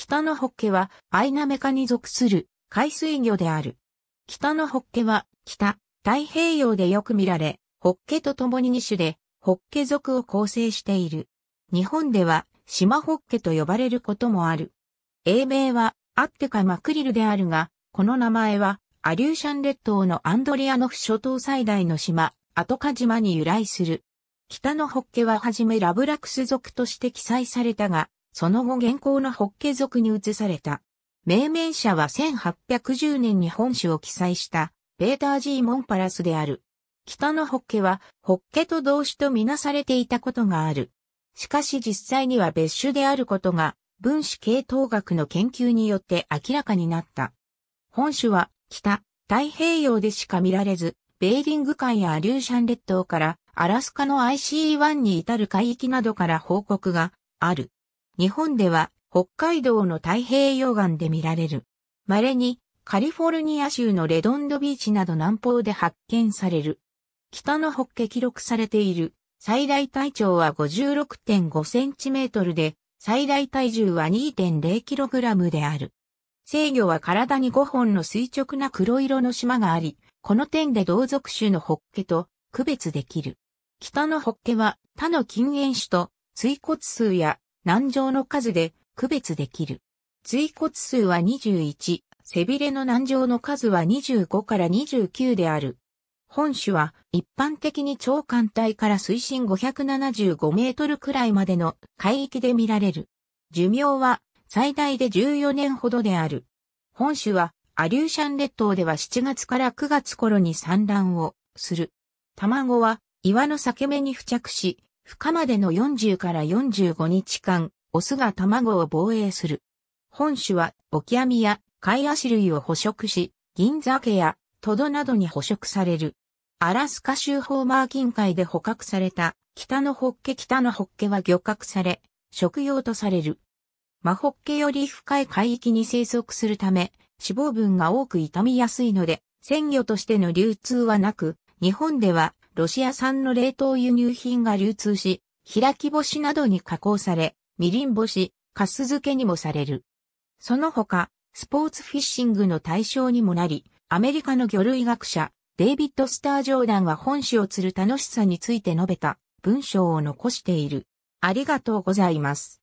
北のホッケはアイナメカに属する海水魚である。北のホッケは北、太平洋でよく見られ、ホッケと共に2種でホッケ属を構成している。日本では島ホッケと呼ばれることもある。英名はあってかマクリルであるが、この名前はアリューシャン列島のアンドリアノフ諸島最大の島、アトカ島に由来する。北のホッケははじめラブラクス族として記載されたが、その後現行のホッケ族に移された。命名者は1810年に本種を記載した、ベータージーモンパラスである。北のホッケは、ホッケと同種とみなされていたことがある。しかし実際には別種であることが、分子系統学の研究によって明らかになった。本種は、北、太平洋でしか見られず、ベーリング海やアリューシャン列島から、アラスカの IC1 に至る海域などから報告がある。日本では北海道の太平洋岸で見られる。稀にカリフォルニア州のレドンドビーチなど南方で発見される。北のホッケ記録されている最大体長は56.5センチメートルで最大体重は2.0キログラムである。制御は体に5本の垂直な黒色の島があり、この点で同族種のホッケと区別できる。北のホッケは他の近縁種と椎骨数や南上の数で区別できる。椎骨数は21、背びれの南上の数は25から29である。本種は一般的に超艦隊から水深575メートルくらいまでの海域で見られる。寿命は最大で14年ほどである。本種はアリューシャン列島では7月から9月頃に産卵をする。卵は岩の裂け目に付着し、孵化までの40から45日間、オスが卵を防衛する。本種は、オキアミやカイアシ類を捕食し、銀鮭やトドなどに捕食される。アラスカ州ホーマー近海で捕獲された北のホッケ北のホッケは漁獲され、食用とされる。マホッケより深い海域に生息するため、脂肪分が多く傷みやすいので、鮮魚としての流通はなく、日本ではロシア産の冷凍輸入品が流通し、開き干しなどに加工され、みりん干し、カス漬けにもされる。その他、スポーツフィッシングの対象にもなり、アメリカの魚類学者、デイビッド・スター・ジョーダンが本誌を釣る楽しさについて述べた文章を残している。ありがとうございます。